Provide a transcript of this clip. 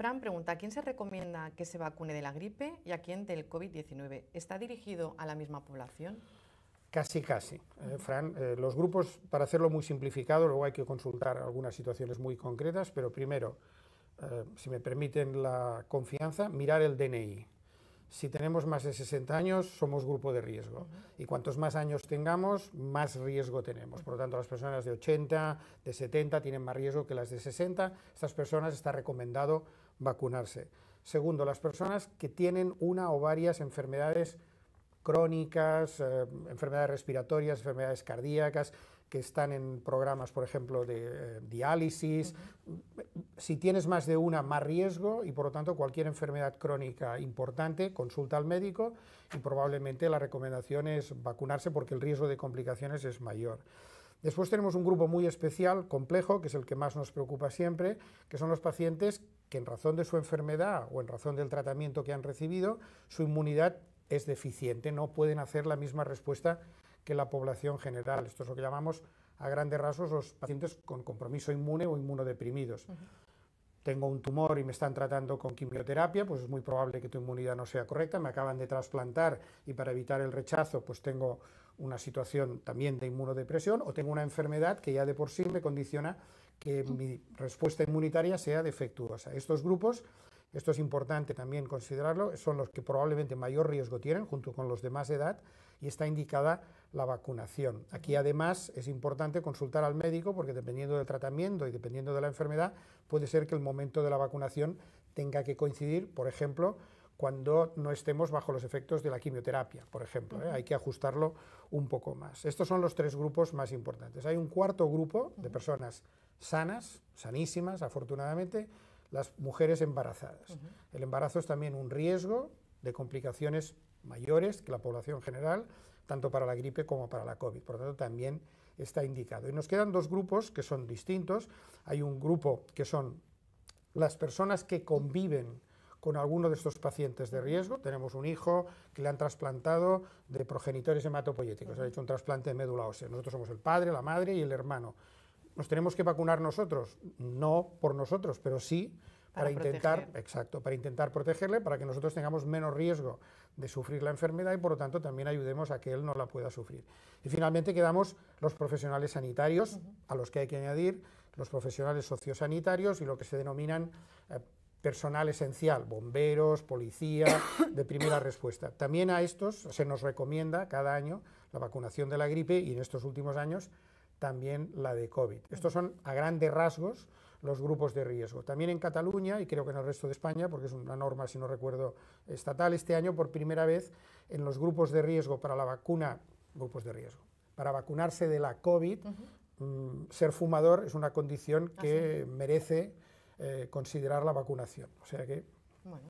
Fran pregunta, ¿a quién se recomienda que se vacune de la gripe y a quién del COVID-19? ¿Está dirigido a la misma población? Casi, casi. Eh, Fran, eh, los grupos, para hacerlo muy simplificado, luego hay que consultar algunas situaciones muy concretas, pero primero, eh, si me permiten la confianza, mirar el DNI. Si tenemos más de 60 años, somos grupo de riesgo. Y cuantos más años tengamos, más riesgo tenemos. Por lo tanto, las personas de 80, de 70 tienen más riesgo que las de 60. Estas personas está recomendado vacunarse. Segundo, las personas que tienen una o varias enfermedades crónicas, eh, enfermedades respiratorias, enfermedades cardíacas, que están en programas, por ejemplo, de eh, diálisis. Si tienes más de una, más riesgo y por lo tanto cualquier enfermedad crónica importante, consulta al médico y probablemente la recomendación es vacunarse porque el riesgo de complicaciones es mayor. Después tenemos un grupo muy especial, complejo, que es el que más nos preocupa siempre, que son los pacientes que en razón de su enfermedad o en razón del tratamiento que han recibido, su inmunidad es deficiente, no pueden hacer la misma respuesta que la población general. Esto es lo que llamamos a grandes rasgos los pacientes con compromiso inmune o inmunodeprimidos tengo un tumor y me están tratando con quimioterapia, pues es muy probable que tu inmunidad no sea correcta, me acaban de trasplantar y para evitar el rechazo, pues tengo una situación también de inmunodepresión o tengo una enfermedad que ya de por sí me condiciona que mi respuesta inmunitaria sea defectuosa. Estos grupos esto es importante también considerarlo, son los que probablemente mayor riesgo tienen junto con los de más edad y está indicada la vacunación. Aquí además es importante consultar al médico porque dependiendo del tratamiento y dependiendo de la enfermedad puede ser que el momento de la vacunación tenga que coincidir, por ejemplo, cuando no estemos bajo los efectos de la quimioterapia, por ejemplo. ¿eh? Hay que ajustarlo un poco más. Estos son los tres grupos más importantes. Hay un cuarto grupo de personas sanas, sanísimas, afortunadamente, las mujeres embarazadas. El embarazo es también un riesgo de complicaciones mayores que la población general, tanto para la gripe como para la COVID. Por lo tanto, también está indicado. Y nos quedan dos grupos que son distintos. Hay un grupo que son las personas que conviven con alguno de estos pacientes de riesgo. Tenemos un hijo que le han trasplantado de progenitores hematopoyéticos, ha hecho un trasplante de médula ósea. Nosotros somos el padre, la madre y el hermano. ¿Nos tenemos que vacunar nosotros? No por nosotros, pero sí para, intentar, exacto, para intentar protegerle, para que nosotros tengamos menos riesgo de sufrir la enfermedad y por lo tanto también ayudemos a que él no la pueda sufrir. Y finalmente quedamos los profesionales sanitarios, a los que hay que añadir los profesionales sociosanitarios y lo que se denominan eh, personal esencial, bomberos, policía, de primera respuesta. También a estos se nos recomienda cada año la vacunación de la gripe y en estos últimos años también la de COVID. Estos son a grandes rasgos los grupos de riesgo. También en Cataluña y creo que en el resto de España, porque es una norma, si no recuerdo, estatal, este año por primera vez en los grupos de riesgo para la vacuna, grupos de riesgo, para vacunarse de la COVID, mm, ser fumador es una condición ah, que merece eh, considerar la vacunación. O sea que